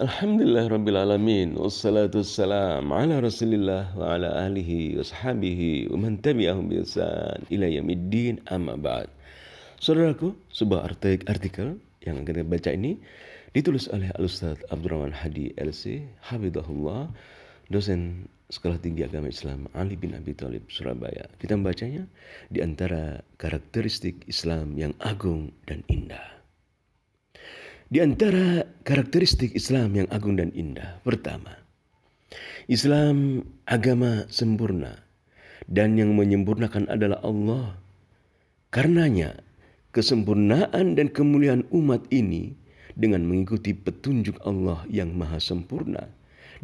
Alhamdulillah Rabbil Alamin Wassalatu wassalam Ala Rasulillah wa ala ahlihi wa sahabihi Wa man tabi'ahum biasan Ila yamiddin amma ba'd Saudaraku, sebuah artikel yang akan kita baca ini ditulis oleh Al-Ustaz Abdurrahman Hadi LC Habibullah dosen Sekolah Tinggi Agama Islam Ali bin Abi Thalib Surabaya. Kita membacanya di antara karakteristik Islam yang agung dan indah. Di antara karakteristik Islam yang agung dan indah, pertama, Islam agama sempurna dan yang menyempurnakan adalah Allah. Karenanya, kesempurnaan dan kemuliaan umat ini dengan mengikuti petunjuk Allah yang maha sempurna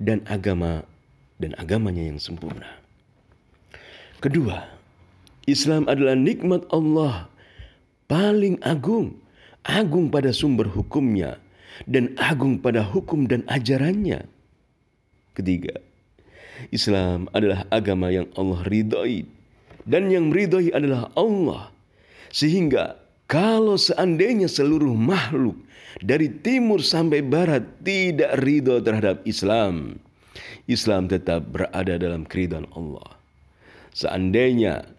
dan agama dan agamanya yang sempurna. Kedua, Islam adalah nikmat Allah paling agung agung pada sumber hukumnya dan agung pada hukum dan ajarannya. Ketiga, Islam adalah agama yang Allah ridhoi dan yang meridhoi adalah Allah. Sehingga kalau seandainya seluruh makhluk dari timur sampai barat tidak ridho terhadap Islam, Islam tetap berada dalam keridhaan Allah. Seandainya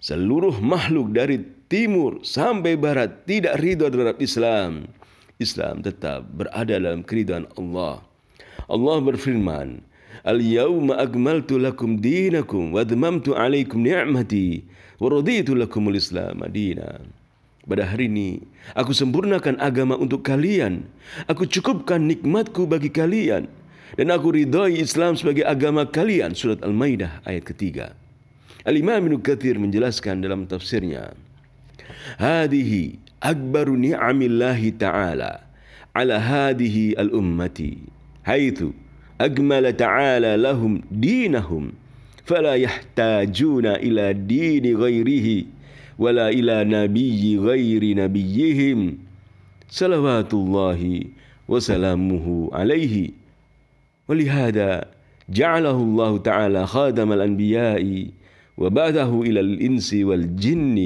Seluruh makhluk dari timur sampai barat tidak ridho terhadap Islam. Islam tetap berada dalam keridhaan Allah. Allah berfirman, Al-yawma akmaltu lakum dinakum wa admamtu alaikum ni'mati wa raditu lakumul islam adina. Pada hari ini, aku sempurnakan agama untuk kalian. Aku cukupkan nikmatku bagi kalian. Dan aku ridhoi Islam sebagai agama kalian. Surat Al-Maidah ayat ketiga. الإمام ابن كثير menjelaskan dalam tafsirnya هذه أكبر نعم الله تعالى على هذه الأمة حيث أجمل تعالى لهم دينهم فلا يحتاجون إلى دين غيره ولا إلى نبي غير نبيهم صلوات الله وسلامه عليه ولهذا جعله الله تعالى خادم الأنبياء وبعده إلى الإنس والجن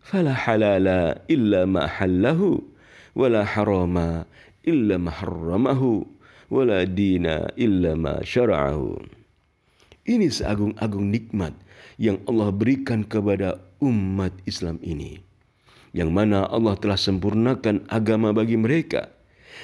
فلا حلال إلا ما حله ولا حرام إلا ما حرمه ولا دين إلا ما شرعه Ini seagung-agung nikmat yang Allah berikan kepada umat Islam ini. Yang mana Allah telah sempurnakan agama bagi mereka.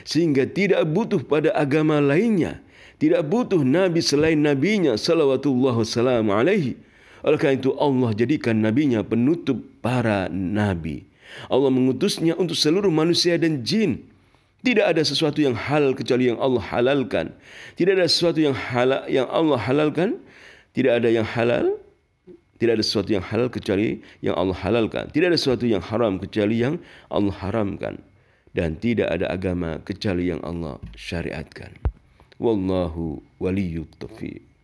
Sehingga tidak butuh pada agama lainnya. Tidak butuh nabi selain nabinya salawatullah wassalamu alaihi oleh karena itu Allah jadikan nabinya penutup para nabi. Allah mengutusnya untuk seluruh manusia dan jin. Tidak ada sesuatu yang halal kecuali yang Allah halalkan. Tidak ada sesuatu yang halal yang Allah halalkan. Tidak ada yang halal. Tidak ada sesuatu yang halal kecuali yang Allah halalkan. Tidak ada sesuatu yang haram kecuali yang Allah haramkan. Dan tidak ada agama kecuali yang Allah syariatkan. Wallahu waliyut taufiq.